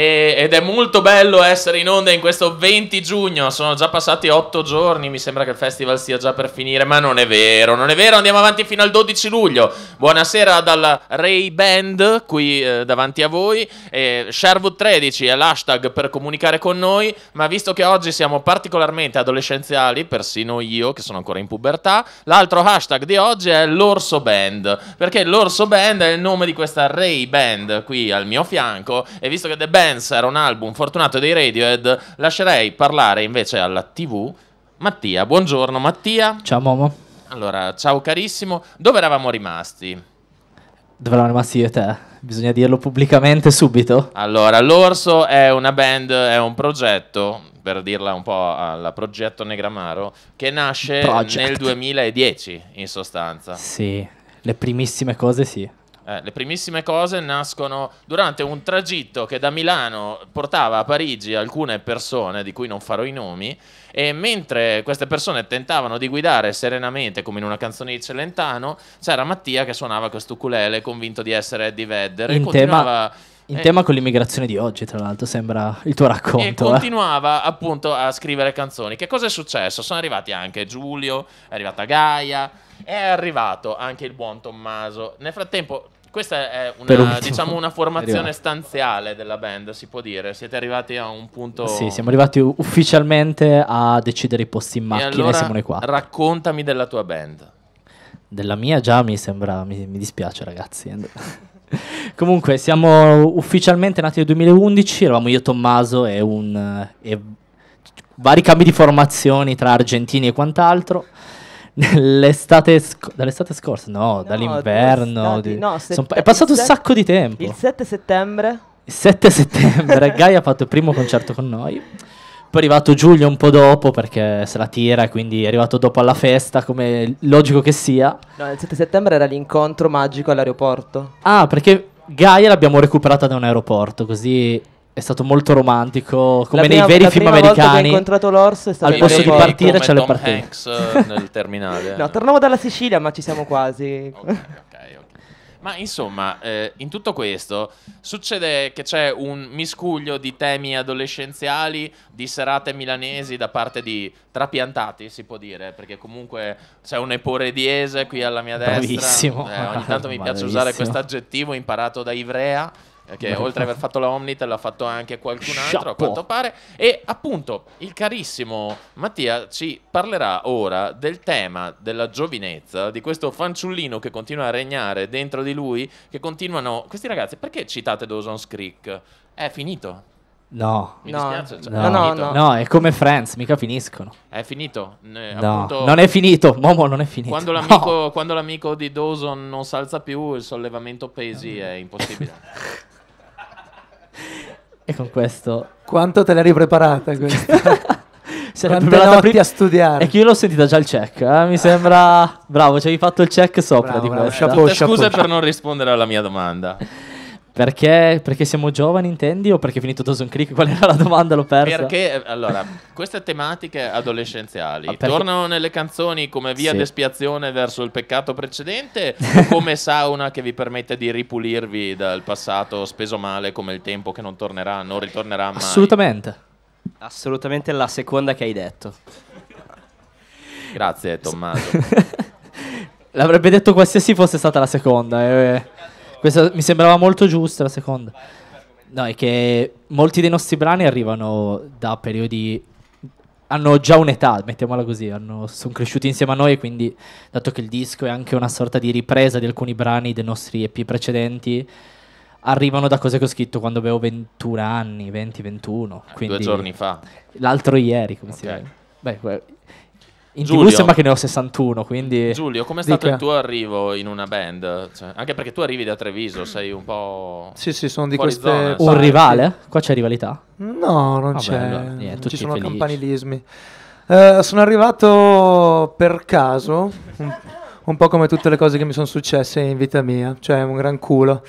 E, ed è molto bello essere in onda in questo 20 giugno. Sono già passati 8 giorni, mi sembra che il festival stia già per finire, ma non è vero, non è vero, andiamo avanti fino al 12 luglio. Buonasera dalla Ray Band qui eh, davanti a voi. Eh, Sherwood 13 è l'hashtag per comunicare con noi, ma visto che oggi siamo particolarmente adolescenziali, persino io che sono ancora in pubertà, l'altro hashtag di oggi è l'Orso Band, perché l'Orso Band è il nome di questa Ray Band qui al mio fianco e visto che The Bands erano un album fortunato dei Radiohead, lascerei parlare invece alla TV Mattia. Buongiorno Mattia. Ciao Momo. Allora, ciao carissimo. Dove eravamo rimasti? Dove eravamo rimasti io e te? Bisogna dirlo pubblicamente subito. Allora, l'Orso è una band, è un progetto, per dirla un po' alla progetto Negramaro, che nasce Project. nel 2010 in sostanza. Sì, le primissime cose sì. Eh, le primissime cose nascono durante un tragitto che da Milano portava a Parigi alcune persone, di cui non farò i nomi, e mentre queste persone tentavano di guidare serenamente, come in una canzone di Celentano, c'era Mattia che suonava questo ukulele convinto di essere Eddie Vedder in e continuava... Tema... In eh, tema con l'immigrazione di oggi, tra l'altro, sembra il tuo racconto. E eh. continuava eh. appunto a scrivere canzoni. Che cosa è successo? Sono arrivati anche Giulio, è arrivata Gaia, è arrivato anche il buon Tommaso. Nel frattempo, questa è una, diciamo, una formazione stanziale della band, si può dire. Siete arrivati a un punto. Sì, siamo arrivati ufficialmente a decidere i posti in macchina e, allora, siamo noi qua. Raccontami della tua band. Della mia già mi sembra. mi, mi dispiace, ragazzi. Comunque, siamo ufficialmente nati nel 2011. Eravamo io, Tommaso e un. E vari cambi di formazioni tra argentini e quant'altro. Dall'estate, sc- dall'estate scorsa, no, no dall'inverno. di... no, set- è passato set- un sacco di tempo. Il 7 settembre. Il 7 settembre Gaia ha fatto il primo concerto con noi. Poi è arrivato Giulio un po' dopo perché se la tira, quindi è arrivato dopo alla festa, come logico che sia. No, il 7 settembre era l'incontro magico all'aeroporto. Ah, perché Gaia l'abbiamo recuperata da un aeroporto, così è stato molto romantico, come prima, nei veri film americani. Che ho incontrato l'orso è stato al posto di partire c'è le partite. Eh, nel terminale. no, tornavo dalla Sicilia, ma ci siamo quasi. ok, Ma insomma, eh, in tutto questo succede che c'è un miscuglio di temi adolescenziali, di serate milanesi da parte di trapiantati, si può dire, perché comunque c'è un epore diese qui alla mia destra. Bravissimo. Eh, ogni tanto mi piace usare questo aggettivo imparato da Ivrea che oltre ad aver fatto la Omnit l'ha fatto anche qualcun altro Chapeau. a quanto pare e appunto il carissimo Mattia ci parlerà ora del tema della giovinezza di questo fanciullino che continua a regnare dentro di lui che continuano questi ragazzi perché citate Dawson's Creek? È finito No. Mi cioè, no, dispiace. No, cioè, no, no, no, è come Friends, mica finiscono. È finito. Eh, no, appunto, non è finito, Momo non è finito. Quando l'amico, quando l'amico di Dawson non si alza più, il sollevamento pesi è impossibile. E con questo... Quanto te l'eri preparata questa? Quante notti prima... a studiare. E che io l'ho sentita già il check, eh? mi sembra... Bravo, ci avevi fatto il check sopra bravo, di bravo, Scusa per non rispondere alla mia domanda. Perché, perché, siamo giovani, intendi? O perché è finito Dawson Creek? Qual era la domanda? L'ho persa. Perché, allora, queste tematiche adolescenziali ah, perché... tornano nelle canzoni come via sì. d'espiazione verso il peccato precedente o come sauna che vi permette di ripulirvi dal passato speso male come il tempo che non tornerà, non ritornerà mai? Assolutamente. Assolutamente la seconda che hai detto. Grazie Tommaso. L'avrebbe detto qualsiasi fosse stata la seconda. Eh. Questa mi sembrava molto giusta la seconda. No, è che molti dei nostri brani arrivano da periodi. Hanno già un'età, mettiamola così, sono cresciuti insieme a noi, quindi dato che il disco è anche una sorta di ripresa di alcuni brani dei nostri EP precedenti, arrivano da cose che ho scritto quando avevo 21 anni, 20-21. Due giorni fa. L'altro ieri, come okay. si dice. Beh, in Giulio, TV sembra che ne ho 61, quindi... Giulio, come è stato Dica. il tuo arrivo in una band? Cioè, anche perché tu arrivi da Treviso, sei un po'... Sì, sì, sono di queste... Zone, un rivale? Qua c'è rivalità? No, non ah, c'è, beh, niente, non ci sono felici. campanilismi. Eh, sono arrivato per caso, un, un po' come tutte le cose che mi sono successe in vita mia, cioè un gran culo.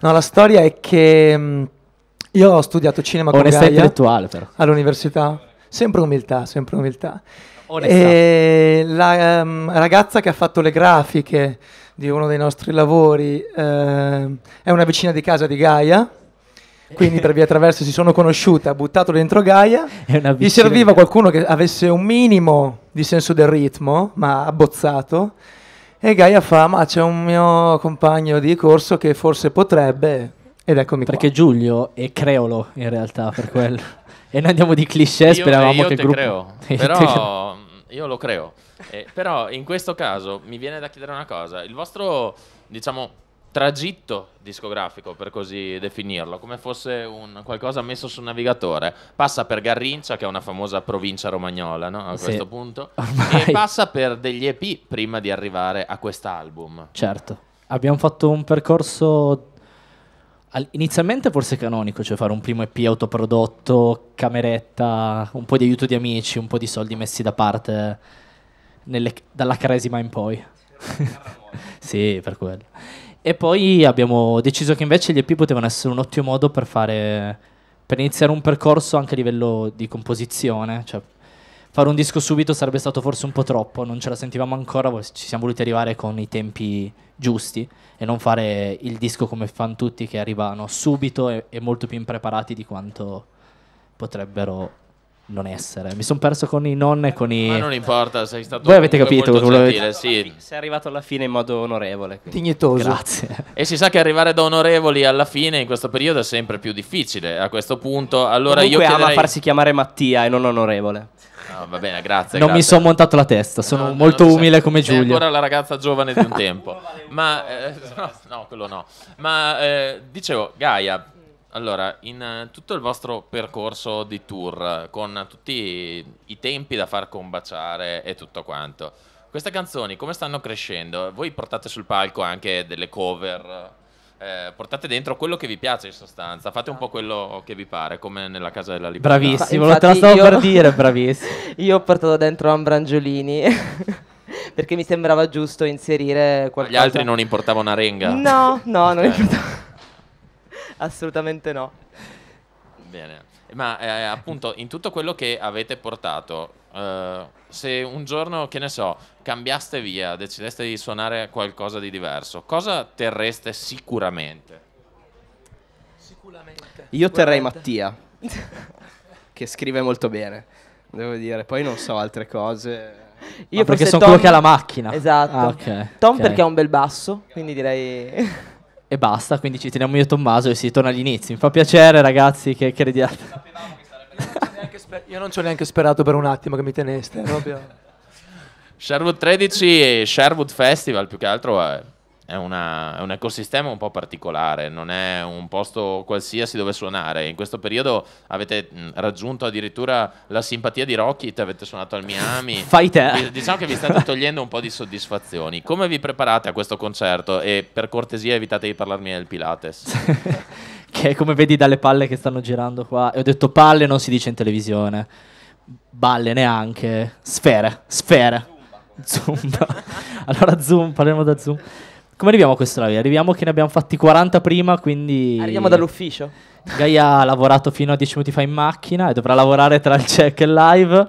No, la storia è che... Mm, io ho studiato cinema con Gaia intellettuale però. all'università. Sempre umiltà, sempre umiltà. E eh, la um, ragazza che ha fatto le grafiche di uno dei nostri lavori eh, è una vicina di casa di Gaia. Quindi per via attraverso si sono conosciute, ha buttato dentro Gaia. Gli serviva qualcuno che avesse un minimo di senso del ritmo, ma abbozzato. E Gaia fa, ma c'è un mio compagno di corso che forse potrebbe, ed eccomi Perché qua. Perché Giulio è creolo in realtà per quello e noi andiamo di cliché, io, speravamo io che gruppo... Creo, però io lo creo. Eh, però in questo caso mi viene da chiedere una cosa, il vostro, diciamo, tragitto discografico, per così definirlo, come fosse un qualcosa messo sul navigatore. Passa per Garrincia, che è una famosa provincia romagnola no? a sì. questo punto, Ormai. e passa per degli EP prima di arrivare a quest'album. Certo, abbiamo fatto un percorso inizialmente forse canonico, cioè fare un primo EP autoprodotto, cameretta, un po' di aiuto di amici, un po' di soldi messi da parte nelle, dalla caresima in poi. sì, per quello. E poi abbiamo deciso che invece gli EP potevano essere un ottimo modo per fare per iniziare un percorso anche a livello di composizione, cioè fare un disco subito sarebbe stato forse un po' troppo, non ce la sentivamo ancora, ci siamo voluti arrivare con i tempi giusti e non fare il disco come fanno tutti che arrivano subito e, e molto più impreparati di quanto potrebbero non essere. Mi sono perso con i nonni e con i. Ma non importa, sei stato. Voi avete capito quello che avete... sì. Sei arrivato alla fine in modo onorevole. Quindi. Dignitoso. Grazie. E si sa che arrivare da onorevoli alla fine in questo periodo è sempre più difficile. A questo punto, allora Comunque io. Chiederei... ama farsi chiamare Mattia e non onorevole. No, va bene, grazie. Non grazie. mi sono montato la testa, sono no, molto umile come Giulio. Giulia. ancora la ragazza giovane di un tempo. Ma, eh, no, no, quello no. Ma eh, dicevo, Gaia, allora, in tutto il vostro percorso di tour, con tutti i tempi da far combaciare e tutto quanto, queste canzoni come stanno crescendo? Voi portate sul palco anche delle cover eh, portate dentro quello che vi piace in sostanza, fate un po' esatto. quello che vi pare, come nella casa della libertà. Bravissimo, Infatti, te lo stavo io... per dire, bravissimo. io ho portato dentro Ambrangiolini. perché mi sembrava giusto inserire qualcosa. Agli altri non importava una renga? No, no, okay. non importava. Assolutamente no. Bene, ma eh, appunto in tutto quello che avete portato, eh, se un giorno, che ne so, cambiaste via, decideste di suonare qualcosa di diverso, cosa terreste sicuramente? Sicuramente. Io terrei Mattia, che scrive molto bene, devo dire, poi non so altre cose. Io ma perché sono Tom... quello che ha la macchina. Esatto. Ah, okay. Tom okay. perché ha un bel basso, quindi direi... e basta, quindi ci teniamo io e Tommaso e si torna all'inizio. Mi fa piacere ragazzi che crediate. Io non ci ho neanche sperato per un attimo che mi teneste, proprio. Sherwood 13 e Sherwood Festival più che altro Eh è, una, è, un ecosistema un po' particolare, non è un posto qualsiasi dove suonare. In questo periodo avete raggiunto addirittura la simpatia di Rockit, avete suonato al Miami. Fai te! Diciamo che vi state togliendo un po' di soddisfazioni. Come vi preparate a questo concerto? E per cortesia evitate di parlarmi del Pilates. che come vedi dalle palle che stanno girando qua, e ho detto palle non si dice in televisione, balle neanche, sfere, sfere. Zumba. allora Zoom, parliamo da Zoom. Come arriviamo a questo live? Arriviamo che ne abbiamo fatti 40 prima, quindi... Arriviamo dall'ufficio. Gaia ha lavorato fino a 10 minuti fa in macchina e dovrà lavorare tra il check e il live.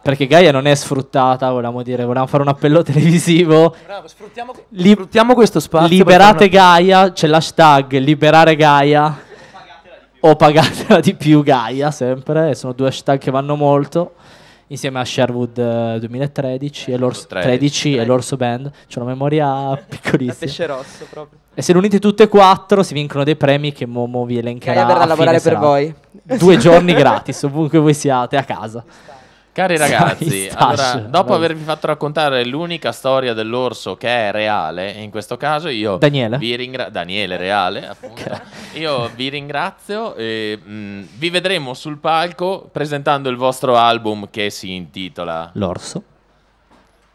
Perché Gaia non è sfruttata, volevamo dire, volevamo fare un appello televisivo. Bravo, sfruttiamo, Li- sfruttiamo questo spazio. Liberate Gaia, c'è l'hashtag liberare Gaia. O pagatela di più, o pagatela di più Gaia, sempre. Sono due hashtag che vanno molto insieme a Sherwood 2013 eh, e l'Orso, 13, 13, E l'Orso Band. C'è una memoria piccolissima. pesce rosso proprio. E se le unite tutte e quattro si vincono dei premi che Momo vi elencherà. È a lavorare per voi. Due giorni gratis, ovunque voi siate, a casa. Cari ragazzi, allora, dopo avervi fatto raccontare l'unica storia dell'orso che è reale, in questo caso io Daniele, vi ringra- Daniele Reale, appunto, io vi ringrazio e mh, mm, vi vedremo sul palco presentando il vostro album che si intitola L'orso.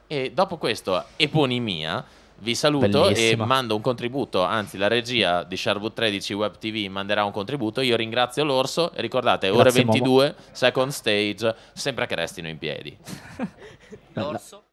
E dopo questo, Eponimia, vi saluto Bellissima. e mando un contributo, anzi la regia di Sharwood 13 Web TV manderà un contributo. Io ringrazio l'orso, ricordate, Grazie, ore 22, Momo. second stage, sempre che restino in piedi. l'orso.